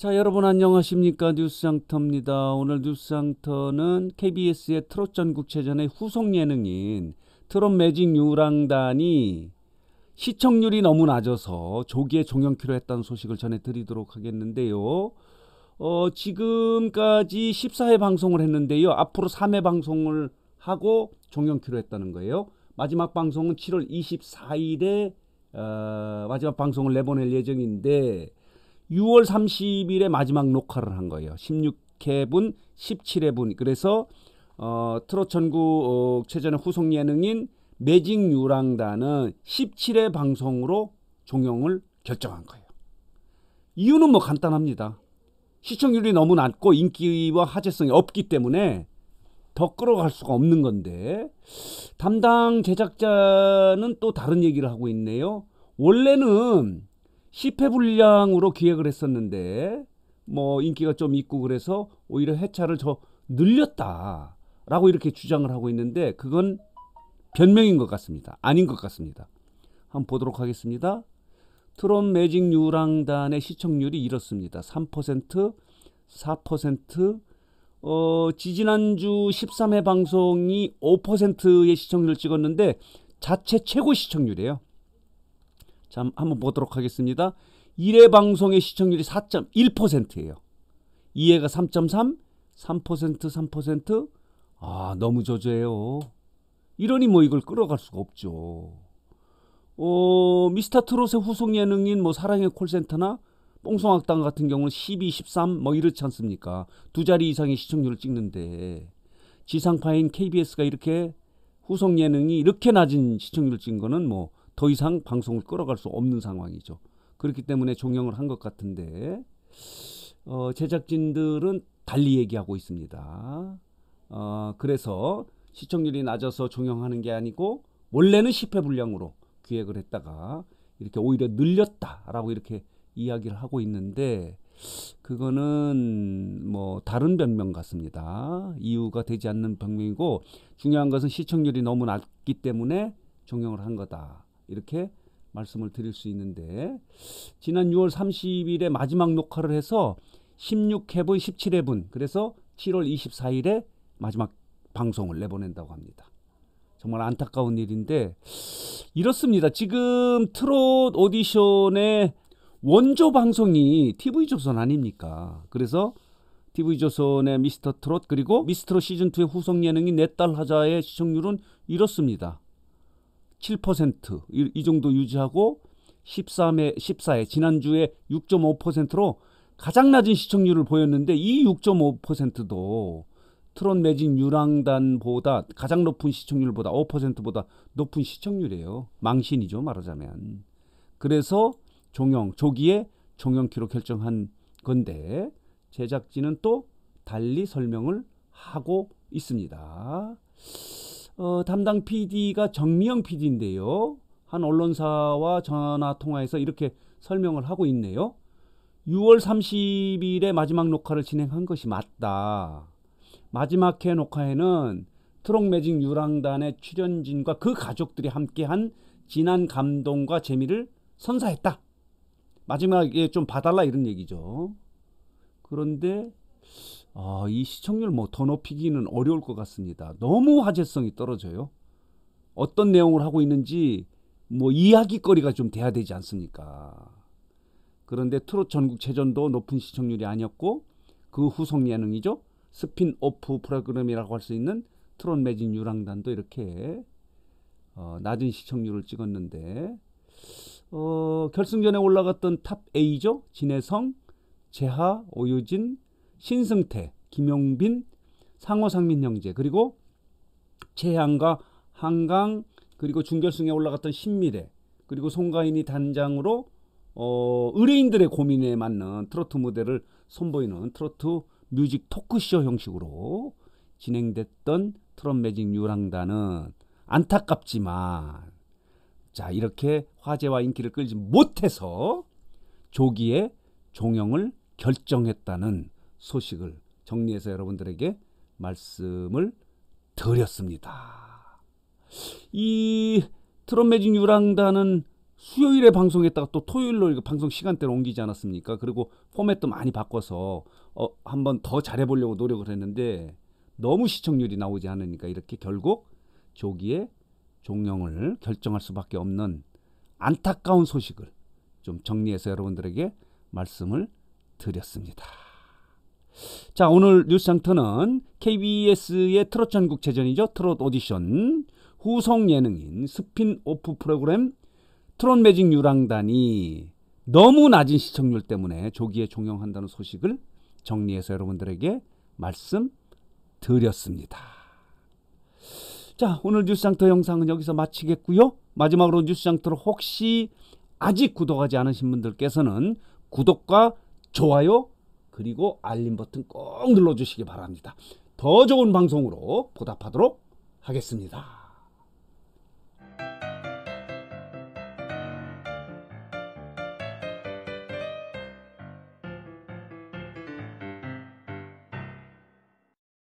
자, 여러분 안녕하십니까? 뉴스장터입니다. 오늘 뉴스장터는 KBS의 트롯 전국체전의 후속 예능인 트롯 매직 유랑단이 시청률이 너무 낮아서 조기에 종영키로 했다는 소식을 전해드리도록 하겠는데요. 어, 지금까지 14회 방송을 했는데요. 앞으로 3회 방송을 하고 종영키로 했다는 거예요. 마지막 방송은 7월 24일에 어, 마지막 방송을 내보낼 예정인데 6월 30일에 마지막 녹화를 한 거예요. 16회분, 17회분. 그래서 어, 트롯 천국 어, 최전의 후속 예능인 매직 유랑단은 17회 방송으로 종영을 결정한 거예요. 이유는 뭐 간단합니다. 시청률이 너무 낮고 인기와 화제성이 없기 때문에 더 끌어갈 수가 없는 건데 담당 제작자는 또 다른 얘기를 하고 있네요. 원래는 10회 분량으로 기획을 했었는데 뭐 인기가 좀 있고 그래서 오히려 회차를 저 늘렸다라고 이렇게 주장을 하고 있는데 그건 변명인 것 같습니다. 아닌 것 같습니다. 한번 보도록 하겠습니다. 트롯 매직 유랑단의 시청률이 이렇습니다. 3%, 4%, 어, 지지난주 13회 방송이 5%의 시청률을 찍었는데 자체 최고 시청률이에요. 자, 한번 보도록 하겠습니다. 1회 방송의 시청률이 4.1%예요. 2회가 3.3, 3%, 3%. 아, 너무 저조해요. 이러니 뭐 이걸 끌어갈 수가 없죠. 어, 미스터 트롯의 후속 예능인 뭐 사랑의 콜센터나 뽕송악당 같은 경우는 12, 13 뭐 이렇지 않습니까? 두 자리 이상의 시청률을 찍는데 지상파인 KBS가 이렇게 후속 예능이 이렇게 낮은 시청률을 찍은 거는 뭐더 이상 방송을 끌어갈 수 없는 상황이죠. 그렇기 때문에 종영을 한 것 같은데 어, 제작진들은 달리 얘기하고 있습니다. 어, 그래서 시청률이 낮아서 종영하는 게 아니고 원래는 10회 분량으로 기획을 했다가 이렇게 오히려 늘렸다라고 이렇게 이야기를 하고 있는데 그거는 뭐 다른 변명 같습니다. 이유가 되지 않는 변명이고 중요한 것은 시청률이 너무 낮기 때문에 종영을 한 거다. 이렇게 말씀을 드릴 수 있는데 지난 6월 30일에 마지막 녹화를 해서 16회분, 17회분 그래서 7월 24일에 마지막 방송을 내보낸다고 합니다. 정말 안타까운 일인데 이렇습니다. 지금 트롯 오디션의 원조 방송이 TV조선 아닙니까? 그래서 TV조선의 미스터 트롯 그리고 미스터롯 시즌2의 후속 예능인 넷달 네 하자의 시청률은 이렇습니다. 7%이 이 정도 유지하고 13에 1 4회 지난주에 6.5%로 가장 낮은 시청률을 보였는데 이 6.5%도 트롯매직 유랑단보다 가장 높은 시청률보다 5%보다 높은 시청률이에요. 망신이죠 말하자면. 그래서 종영 조기에 종영키로 결정한 건데 제작진은 또 달리 설명을 하고 있습니다. 어, 담당 PD가 정미영 PD인데요. 한 언론사와 전화 통화에서 이렇게 설명을 하고 있네요. 6월 30일에 마지막 녹화를 진행한 것이 맞다. 마지막 해 녹화에는 트롱 매직 유랑단의 출연진과 그 가족들이 함께한 진한 감동과 재미를 선사했다. 마지막에 좀 봐달라 이런 얘기죠. 그런데 어, 이 시청률 뭐 더 높이기는 어려울 것 같습니다. 너무 화제성이 떨어져요. 어떤 내용을 하고 있는지 뭐 이야기거리가 좀 돼야 되지 않습니까? 그런데 트롯 전국체전도 높은 시청률이 아니었고 그 후속 예능이죠. 스핀오프 프로그램이라고 할 수 있는 트롯 매진 유랑단도 이렇게 어, 낮은 시청률을 찍었는데 어, 결승전에 올라갔던 탑 A죠. 진해성, 재하, 오유진, 신승태, 김용빈, 상호상민 형제 그리고 최양과 한강 그리고 중결승에 올라갔던 신미래 그리고 송가인이 단장으로 어, 의뢰인들의 고민에 맞는 트로트 무대를 선보이는 트로트 뮤직 토크쇼 형식으로 진행됐던 트롯 매직 유랑단은 안타깝지만 자 이렇게 화제와 인기를 끌지 못해서 조기에 종영을 결정했다는 소식을 정리해서 여러분들에게 말씀을 드렸습니다. 이 트롯매직 유랑단은 수요일에 방송했다가 또 토요일로 이거 방송 시간대로 옮기지 않았습니까? 그리고 포맷도 많이 바꿔서 어, 한번 더 잘해보려고 노력을 했는데 너무 시청률이 나오지 않으니까 이렇게 결국 조기에 종영을 결정할 수밖에 없는 안타까운 소식을 좀 정리해서 여러분들에게 말씀을 드렸습니다. 자, 오늘 뉴스 장터는 KBS의 트롯 전국체전이죠. 트롯 오디션, 후속 예능인 스핀오프 프로그램 트롯 매직 유랑단이 너무 낮은 시청률 때문에 조기에 종영한다는 소식을 정리해서 여러분들에게 말씀드렸습니다. 자, 오늘 뉴스 장터 영상은 여기서 마치겠고요. 마지막으로 뉴스 장터를 혹시 아직 구독하지 않으신 분들께서는 구독과 좋아요 그리고 알림 버튼 꼭 눌러주시기 바랍니다. 더 좋은 방송으로 보답하도록 하겠습니다.